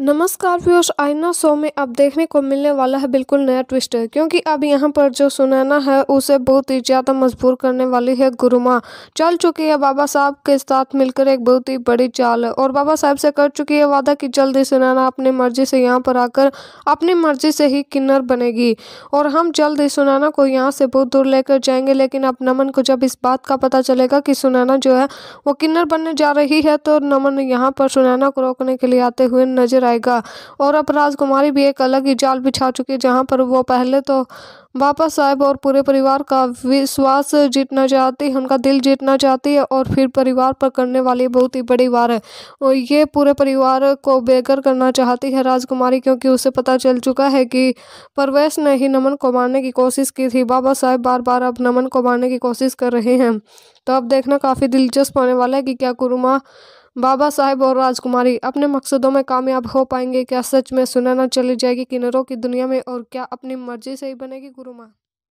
नमस्कार व्यूअर्स आईना शो में अब देखने को मिलने वाला है बिल्कुल नया ट्विस्ट क्योंकि अब यहाँ पर जो सुनैना है उसे बहुत ही ज़्यादा मजबूर करने वाली है गुरुमा चल चुकी है बाबा साहब के साथ मिलकर एक बहुत ही बड़ी चाल और बाबा साहब से कर चुकी है वादा कि जल्द ही सुनैना अपनी मर्जी से यहाँ पर आकर अपनी मर्जी से ही किन्नर बनेगी और हम जल्द ही सुनैना को यहाँ से बहुत दूर लेकर जाएंगे लेकिन अब नमन को जब इस बात का पता चलेगा कि सुनैना जो है वो किन्नर बनने जा रही है तो नमन यहाँ पर सुनैना को रोकने के लिए आते हुए नजर रहेगा और अब राजकुमारी भी एक अलग ही जाल बिछा चुके जहां पर वो पहले तो बापा साहब और पूरे परिवार का विश्वास जीतना चाहती है उनका दिल जीतना चाहती है और फिर परिवार पर करने वाली बहुत ही बड़ी वार है और ये पूरे परिवार को बेघर करना चाहती है राजकुमारी क्योंकि उसे पता चल चुका है कि परवेश ने ही नमन को मारने की कोशिश की थी बाबा साहब बार बार अब नमन को मारने की कोशिश कर रहे हैं तो अब देखना काफ़ी दिलचस्प होने वाला है कि क्या कुरुमा बाबा साहेब और राजकुमारी अपने मकसदों में कामयाब हो पाएंगे क्या सच में सुनाना चली जाएगी किन्नरों की दुनिया में और क्या अपनी मर्जी से ही बनेगी गुरु माँ